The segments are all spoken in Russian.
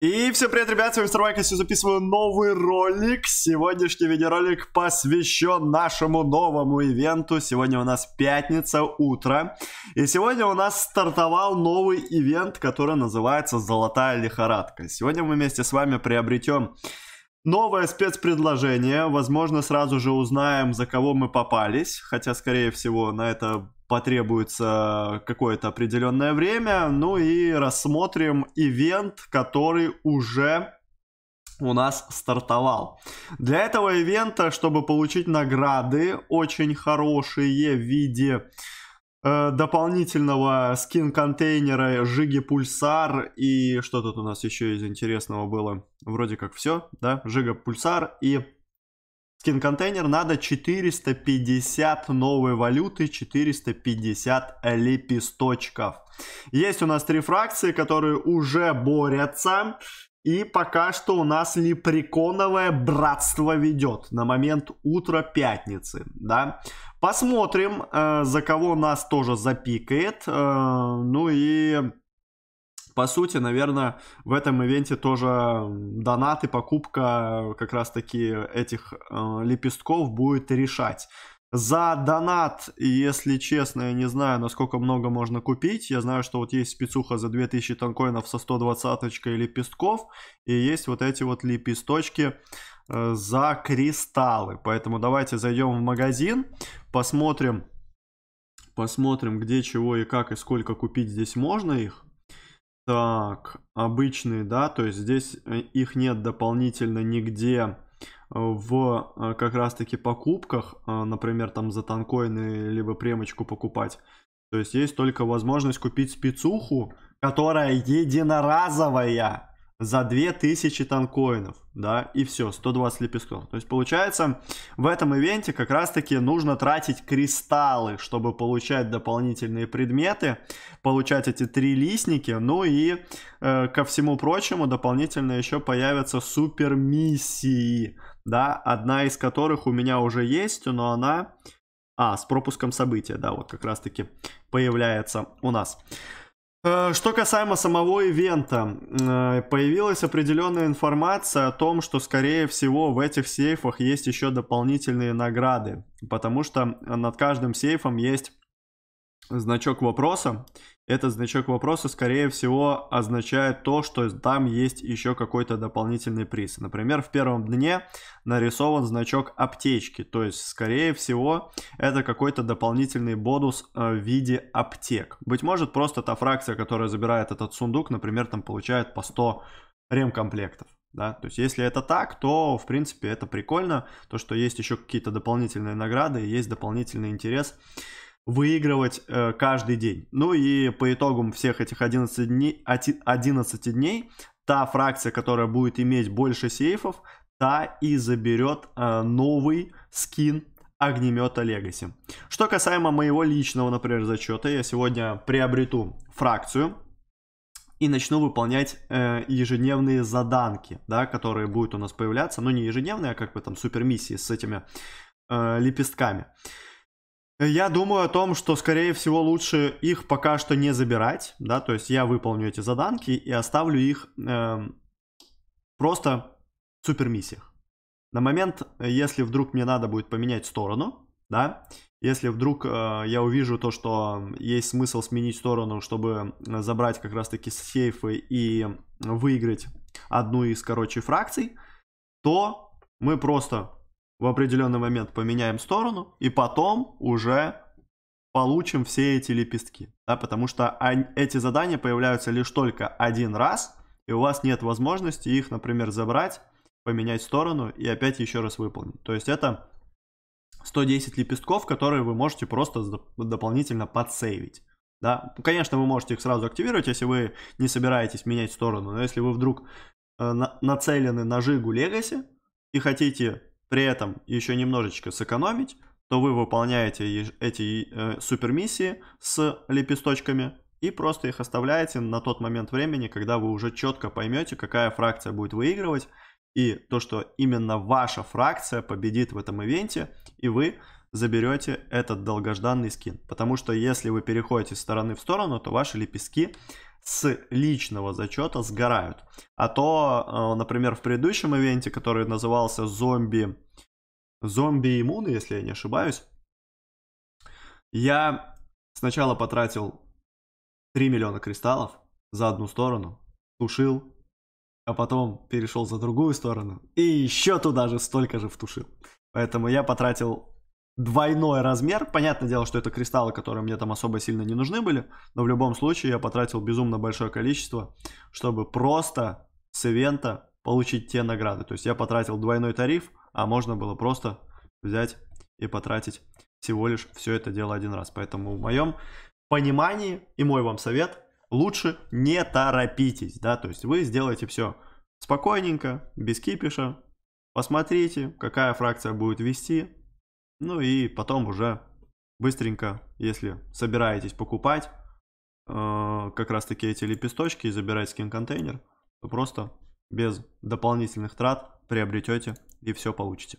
И всем привет, ребят, с вами Мистер Майк, я записываю новый ролик. Сегодняшний видеоролик посвящен нашему новому ивенту. Сегодня у нас пятница, утро. И сегодня у нас стартовал новый ивент, который называется «Золотая лихорадка». Сегодня мы вместе с вами приобретем Новое спецпредложение. Возможно, сразу же узнаем, за кого мы попались. Хотя, скорее всего, на это потребуется какое-то определенное время. Ну и рассмотрим ивент, который уже у нас стартовал. Для этого ивента, чтобы получить награды очень хорошие в виде Э, дополнительного скин-контейнера Жиги Пульсар и что тут у нас еще из интересного было? Вроде как все, да? Жига Пульсар и скин-контейнер надо 450 новой валюты, 450 лепесточков. Есть у нас три фракции, которые уже борются. И пока что у нас лепреконовое братство ведет на момент утра пятницы, да. Посмотрим, э, за кого нас тоже запикает. Э, ну и по сути, наверное, в этом ивенте тоже донат и покупка э, как раз-таки этих э, лепестков будет решать. За донат, если честно, я не знаю, насколько много можно купить. Я знаю, что вот есть спецуха за 2000 танкоинов со 120-очкой лепестков. И есть вот эти вот лепесточки э, за кристаллы. Поэтому давайте зайдем в магазин, посмотрим, посмотрим, где, чего и как, и сколько купить здесь можно их. Так, обычные, да, то есть здесь э, их нет дополнительно нигде в э, как раз-таки покупках, э, например, там за танкоины либо премочку покупать. То есть есть только возможность купить спецуху, которая единоразовая за 2000 танкоинов, да, и все, 120 лепестков. То есть получается, в этом ивенте как раз-таки нужно тратить кристаллы, чтобы получать дополнительные предметы, получать эти три листники, ну и э, ко всему прочему дополнительно еще появятся супер миссии, да, одна из которых у меня уже есть, но она... А, с пропуском события, да, вот как раз-таки появляется у нас. Э, что касаемо самого ивента, э, появилась определенная информация о том, что, скорее всего, в этих сейфах есть еще дополнительные награды, потому что над каждым сейфом есть значок вопроса, этот значок вопроса, скорее всего, означает то, что там есть еще какой-то дополнительный приз. Например, в первом дне нарисован значок аптечки, то есть, скорее всего, это какой-то дополнительный бонус э, в виде аптек. Быть может, просто та фракция, которая забирает этот сундук, например, там получает по 100 ремкомплектов. Да? То есть, если это так, то, в принципе, это прикольно, то, что есть еще какие-то дополнительные награды, есть дополнительный интерес выигрывать э, каждый день. Ну и по итогам всех этих 11 дней, 11 дней та фракция, которая будет иметь больше сейфов, та и заберет э, новый скин огнемета Легаси. Что касаемо моего личного, например, зачета, я сегодня приобрету фракцию и начну выполнять э, ежедневные заданки, да, которые будут у нас появляться, но ну, не ежедневные, а как бы там супермиссии с этими э, лепестками. Я думаю о том, что, скорее всего, лучше их пока что не забирать, да, то есть я выполню эти заданки и оставлю их э, просто в супермиссиях. На момент, если вдруг мне надо будет поменять сторону, да, если вдруг э, я увижу то, что есть смысл сменить сторону, чтобы забрать как раз-таки сейфы и выиграть одну из, короче, фракций, то мы просто в определенный момент поменяем сторону, и потом уже получим все эти лепестки, да, потому что они, эти задания появляются лишь только один раз, и у вас нет возможности их, например, забрать, поменять сторону и опять еще раз выполнить. То есть это 110 лепестков, которые вы можете просто дополнительно подсейвить. Да? Конечно, вы можете их сразу активировать, если вы не собираетесь менять сторону, но если вы вдруг э, на, нацелены на Жигу Legacy и хотите при этом еще немножечко сэкономить, то вы выполняете эти э, супермиссии с лепесточками и просто их оставляете на тот момент времени, когда вы уже четко поймете, какая фракция будет выигрывать, и то, что именно ваша фракция победит в этом ивенте, и вы заберете этот долгожданный скин. Потому что если вы переходите с стороны в сторону, то ваши лепестки с личного зачета сгорают. А то, э, например, в предыдущем ивенте, который назывался «Зомби...» «Зомби иммуны», если я не ошибаюсь, я сначала потратил 3 миллиона кристаллов за одну сторону, тушил, а потом перешел за другую сторону и еще туда же столько же втушил. Поэтому я потратил двойной размер. Понятное дело, что это кристаллы, которые мне там особо сильно не нужны были, но в любом случае я потратил безумно большое количество, чтобы просто с ивента получить те награды. То есть я потратил двойной тариф, а можно было просто взять и потратить всего лишь все это дело один раз. Поэтому в моем понимании и мой вам совет, лучше не торопитесь, да, то есть вы сделаете все спокойненько, без кипиша, посмотрите, какая фракция будет вести, ну и потом уже быстренько, если собираетесь покупать э, как раз таки эти лепесточки и забирать скин-контейнер, то просто без дополнительных трат приобретете и все получите.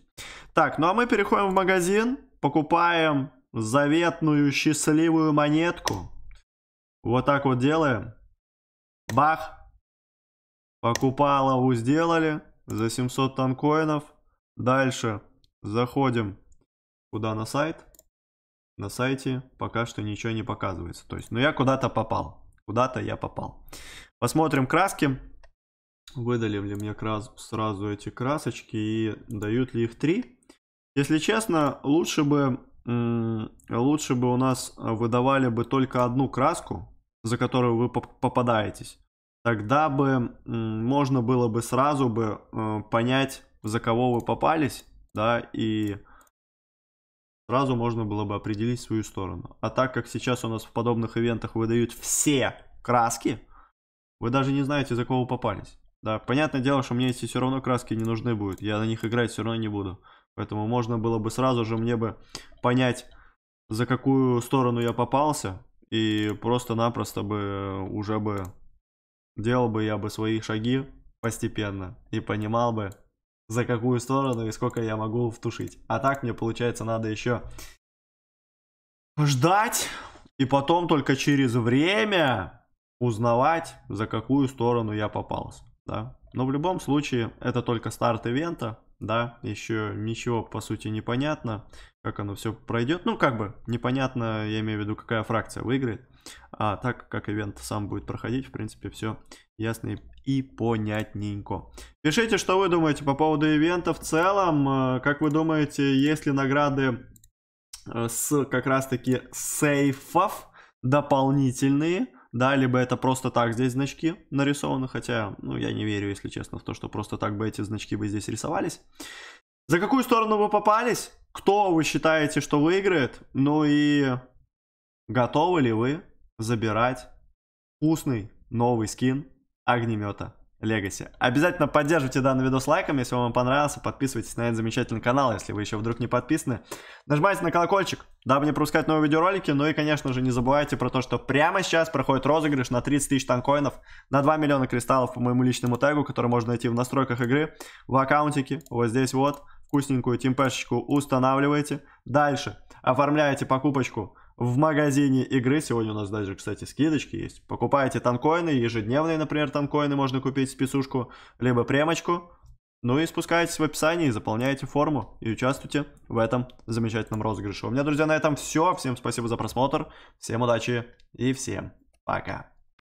Так, ну а мы переходим в магазин, покупаем заветную счастливую монетку. Вот так вот делаем. Бах! Покупалову сделали за 700 танкоинов. Дальше заходим Куда на сайт? На сайте пока что ничего не показывается. То есть, ну я куда-то попал. Куда-то я попал. Посмотрим краски. Выдали ли мне крас сразу эти красочки и дают ли их три? Если честно, лучше бы, лучше бы у нас выдавали бы только одну краску, за которую вы поп попадаетесь. Тогда бы можно было бы сразу бы э, понять, за кого вы попались, да, и сразу можно было бы определить свою сторону. А так как сейчас у нас в подобных ивентах выдают все краски, вы даже не знаете, за кого попались. Да, понятное дело, что мне эти все равно краски не нужны будут, я на них играть все равно не буду. Поэтому можно было бы сразу же мне бы понять, за какую сторону я попался, и просто-напросто бы э, уже бы делал бы я бы свои шаги постепенно и понимал бы, за какую сторону и сколько я могу втушить. А так мне, получается, надо еще ждать и потом только через время узнавать, за какую сторону я попался. Да? Но в любом случае, это только старт ивента да, еще ничего по сути непонятно, как оно все пройдет. Ну, как бы непонятно, я имею в виду, какая фракция выиграет. А так как ивент сам будет проходить, в принципе, все ясно и понятненько. Пишите, что вы думаете по поводу ивента в целом. Э, как вы думаете, есть ли награды э, с как раз-таки сейфов дополнительные? да, либо это просто так здесь значки нарисованы, хотя, ну, я не верю, если честно, в то, что просто так бы эти значки бы здесь рисовались. За какую сторону вы попались? Кто вы считаете, что выиграет? Ну и готовы ли вы забирать вкусный новый скин огнемета? Legacy. Обязательно поддерживайте данный видос лайком, если вам понравился. Подписывайтесь на этот замечательный канал, если вы еще вдруг не подписаны. Нажимайте на колокольчик, дабы не пропускать новые видеоролики. Ну и, конечно же, не забывайте про то, что прямо сейчас проходит розыгрыш на 30 тысяч танкоинов, на 2 миллиона кристаллов по моему личному тегу, который можно найти в настройках игры, в аккаунтике, вот здесь вот. Вкусненькую тимпешечку устанавливаете. Дальше оформляете покупочку в магазине игры. Сегодня у нас даже, кстати, скидочки есть. Покупаете танкоины, ежедневные, например, танкоины можно купить спецушку, либо премочку. Ну и спускаетесь в описании, заполняете форму и участвуйте в этом замечательном розыгрыше. У меня, друзья, на этом все. Всем спасибо за просмотр, всем удачи и всем пока.